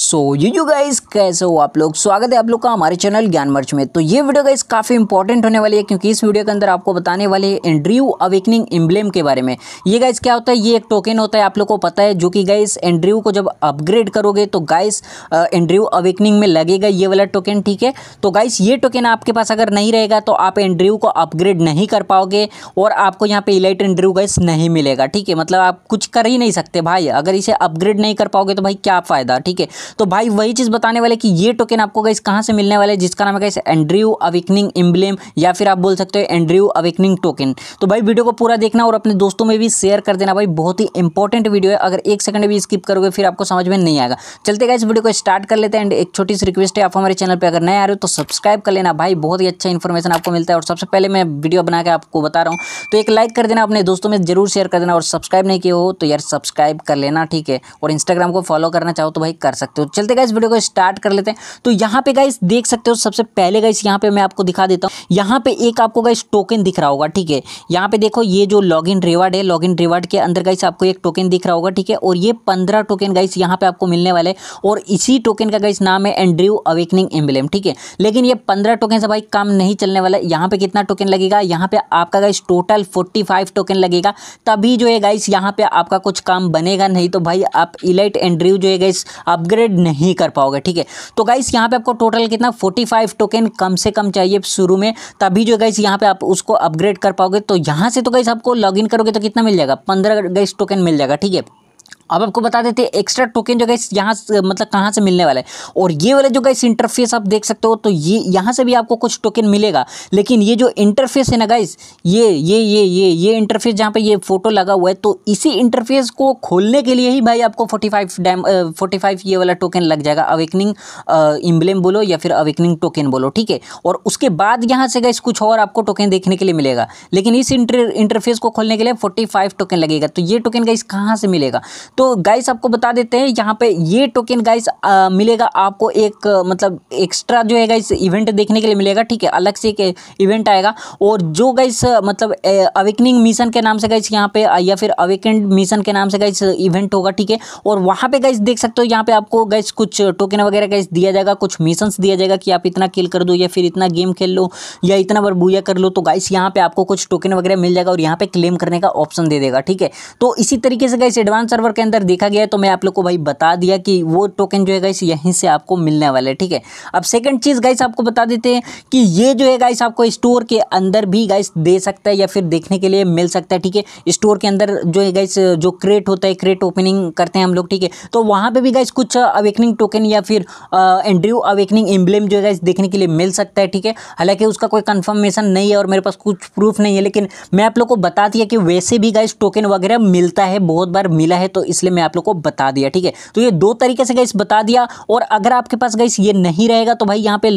so so, you guys कैसे हो आप लोग स्वागत है आप लोग का हमारे चैनल ज्ञान मर्च में तो ये वीडियो गाइस काफ़ी इंपॉर्टेंट होने वाली है क्योंकि इस वीडियो के अंदर आपको बताने वाले हैं एंड्रियू अवेकनिंग इम्ब्लेम के बारे में ये गाइस क्या होता है ये एक टोकन होता है आप लोग को पता है जो कि गाइस एंड्रियू को जब अपग्रेड करोगे तो गाइस एंड्रियू अवेकनिंग में लगेगा ये वाला टोकन ठीक है तो गाइस ये टोकन आपके पास अगर नहीं रहेगा तो आप एंड्रियू को अपग्रेड नहीं कर पाओगे और आपको यहाँ पर इलाइट एंड्रियू गाइस नहीं मिलेगा ठीक है मतलब आप कुछ कर ही नहीं सकते भाई अगर इसे अपग्रेड नहीं कर पाओगे तो भाई क्या फ़ायदा ठीक है तो भाई वही चीज़ बताने वाले कि ये टोकन आपको गाइस कहां से मिलने वाले जिसका नाम है गाइस एंड्रयू अवेकनिंग एम्ब्लेम या फिर आप बोल सकते हो एंड्रयू अवेकनिंग टोकन तो भाई वीडियो को पूरा देखना और अपने दोस्तों में भी शेयर कर देना भाई बहुत ही इंपॉर्टेंट वीडियो है अगर एक सेकंड भी स्किप करोगे फिर आपको समझ में नहीं आएगा चलते गाइस वीडियो को स्टार्ट कर लेते हैं एंड एक छोटी सी रिक्वेस्ट है आप हमारे चैनल पर अगर नए आ रहे हो तो सब्सक्राइब कर लेना भाई बहुत ही अच्छा इन्फॉर्मेशन आपको मिलता है और सबसे पहले मैं वीडियो बना के आपको बता रहा हूँ तो एक लाइक कर देना अपने दोस्तों में जरूर शेयर कर देना और सब्सक्राइब नहीं किए हो तो यार सब्सक्राइब कर लेना ठीक है और इंस्टाग्राम को फॉलो करना चाहो तो भाई कर सकते हो सकते हो चलते गए इस वीडियो को स्टार्ट कर लेते हैं तो यहाँ पे गाइस देख सकते हो सबसे पहले गाइस यहाँ पे मैं आपको दिखा देता हूँ यहाँ पे एक आपको गाइस टोकन दिख रहा होगा ठीक है यहाँ पे देखो ये जो लॉग इन रिवार्ड है लॉग इन रिवार्ड के अंदर गाइस आपको एक टोकन दिख रहा होगा ठीक है और ये पंद्रह टोकन गाइस यहाँ पे आपको मिलने वाले और इसी टोकन का गाइस नाम है एंड्रीव अवेकनिंग एम्बलेम ठीक है लेकिन ये पंद्रह टोकन से भाई काम नहीं चलने वाला यहाँ पे कितना टोकन लगेगा यहाँ पे आपका guys total forty five token लगेगा तभी जो है गाइस यहाँ पे आपका कुछ काम बनेगा नहीं तो भाई आप इलाइट एंड्रीव जो है गाइस अपग्रेड ट्रेड नहीं कर पाओगे ठीक है तो गाइस यहाँ पे आपको टोटल कितना 45 टोकन कम से कम चाहिए शुरू में तभी जो गाइस यहाँ पे आप उसको अपग्रेड कर पाओगे तो यहाँ से तो गाइस आपको लॉग करोगे तो कितना मिल जाएगा पंद्रह गाइस टोकन मिल जाएगा ठीक है अब आपको बता देते हैं एक्स्ट्रा टोकन जो गाइस यहाँ मतलब कहाँ से मिलने वाला है और ये वाले जो गाइस इंटरफेस आप देख सकते हो तो ये यहाँ से भी आपको कुछ टोकन मिलेगा लेकिन ये जो इंटरफेस है ना गाइस ये ये ये ये ये इंटरफेस जहाँ पे ये फोटो लगा हुआ है तो इसी इंटरफेस को खोलने के लिए ही भाई आपको forty five damn forty five ये वाला टोकन लग जाएगा अवेकनिंग इम्बलेम बोलो या फिर अवेकनिंग टोकन बोलो ठीक है और उसके बाद यहाँ से गाइस कुछ और आपको टोकन देखने के लिए मिलेगा लेकिन इस इंटरफेस को खोलने के लिए फोर्टी टोकन लगेगा तो ये टोकन गाइस कहाँ से मिलेगा तो गाइस आपको बता देते हैं यहाँ पे ये टोकन गाइस मिलेगा आपको एक मतलब एक्स्ट्रा जो है गाइस इवेंट देखने के लिए मिलेगा ठीक है अलग से एक इवेंट आएगा और जो गाइस मतलब अवेकनिंग मिशन के नाम से गाइस यहाँ पे या फिर अवेकेंड मिशन के नाम से गाइस इवेंट होगा ठीक है और वहाँ पे गाइस देख सकते हो यहाँ पे आपको गाइस कुछ टोकन वगैरह गाइस दिया जाएगा कुछ मिशन दिया जाएगा कि आप इतना किल कर दो या फिर इतना गेम खेल लो या इतना बार बुया कर लो तो गाइस यहाँ पे आपको कुछ टोकन वगैरह मिल जाएगा और यहाँ पे क्लेम करने का ऑप्शन दे देगा ठीक है तो इसी तरीके से गाइस एडवांस सर्वर के अंदर देखा गया तो मैं आप लोग को भाई बता दिया कि वो टोकन जो है गाइस यहीं से आपको मिलने वाला है ठीक है अब सेकंड चीज़ गाइस आपको बता देते हैं कि ये जो है गाइस आपको स्टोर के अंदर भी गाइस दे सकता है या फिर देखने के लिए मिल सकता है ठीक है स्टोर के अंदर जो है गाइस जो क्रेट होता है क्रेट ओपनिंग करते हैं हम लोग ठीक है तो वहां पर भी गाइस कुछ अवेकनिंग टोकन या फिर एंड्रू अवेकनिंग एम्बलेम जो है गाइस देखने के लिए मिल सकता है ठीक है हालांकि उसका कोई कन्फर्मेशन नहीं है और मेरे पास कुछ प्रूफ नहीं है लेकिन मैं आप लोग को बता दिया कि वैसे भी गाइस टोकन वगैरह मिलता है बहुत बार मिला है तो इस इसलिए मैं आप लोग को बता दिया ठीक है तो ये दो तरीके से गाइस बता दिया और अगर आपके पास गाइस ये नहीं रहेगा तो भाई यहाँ पे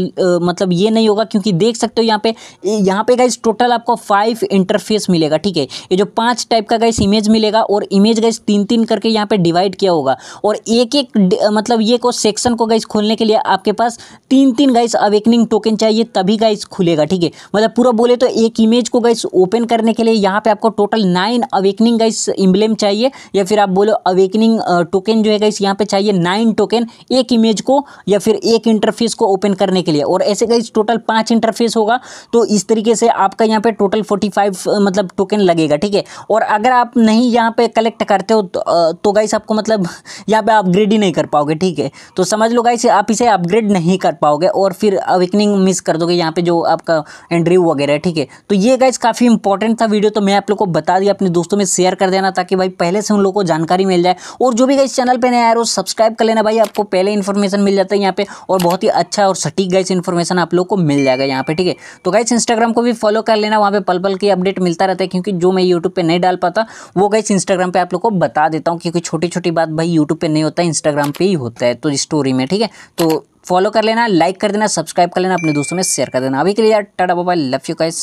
मतलब ये नहीं होगा क्योंकि देख सकते हो यहाँ पे यहाँ पे गाइस टोटल आपको फाइव इंटरफेस मिलेगा ठीक है ये जो पांच टाइप का गैस इमेज मिलेगा और इमेज गई तीन तीन करके यहाँ पे डिवाइड किया होगा और एक एक मतलब ये को सेक्शन को गैस खोलने के लिए आपके पास तीन तीन गाइस अवेकनिंग टोकन चाहिए तभी गाइस खुलेगा ठीक है मतलब पूरा बोले तो एक इमेज को गाइस ओपन करने के लिए यहाँ पे आपको total nine awakening guys emblem चाहिए या फिर आप बोलो अवेकनिंग टोकन uh, जो है इस यहाँ पे चाहिए नाइन टोकन एक इमेज को या फिर एक इंटरफेस को ओपन करने के लिए और ऐसे गाइस टोटल पांच इंटरफेस होगा तो इस तरीके से आपका यहाँ पे टोटल फोर्टी फाइव मतलब टोकन लगेगा ठीक है और अगर आप नहीं यहाँ पे कलेक्ट करते हो तो, uh, तो गाइस आपको मतलब यहाँ पे अपग्रेड ही नहीं कर पाओगे ठीक है तो समझ लो गाइस आप इसे अपग्रेड नहीं कर पाओगे और फिर अवेकनिंग मिस कर दोगे यहाँ पे जो आपका एंट्री वगैरह ठीक है तो ये गाइस काफ़ी इंपॉर्टेंट था वीडियो तो मैं आप लोग को बता दिया अपने दोस्तों में शेयर कर देना ताकि भाई पहले से उन लोगों को जानकारी मिल जाए और जो भी गई चैनल पर नया आया वो सब्सक्राइब कर लेना भाई आपको पहले इन्फॉर्मेशन मिल जाता है यहाँ पे और बहुत ही अच्छा और सटीक गाइस इन्फॉर्मेशन आप लोग को मिल जाएगा यहाँ पे ठीक है तो गाइस इंस्टाग्राम को भी फॉलो कर लेना वहाँ पे पल पल की अपडेट मिलता रहता है क्योंकि जो मैं यूट्यूब पर नहीं डाल पाता वो गाइस इंस्टाग्राम पर आप लोग को बता देता हूँ क्योंकि छोटी छोटी बात भाई यूट्यूब पर नहीं होता इंस्टाग्राम पर ही होता है तो स्टोरी में ठीक है तो फॉलो कर लेना लाइक कर देना सब्सक्राइब कर लेना अपने दोस्तों में शेयर कर देना अभी के लिए tata mobile love you guys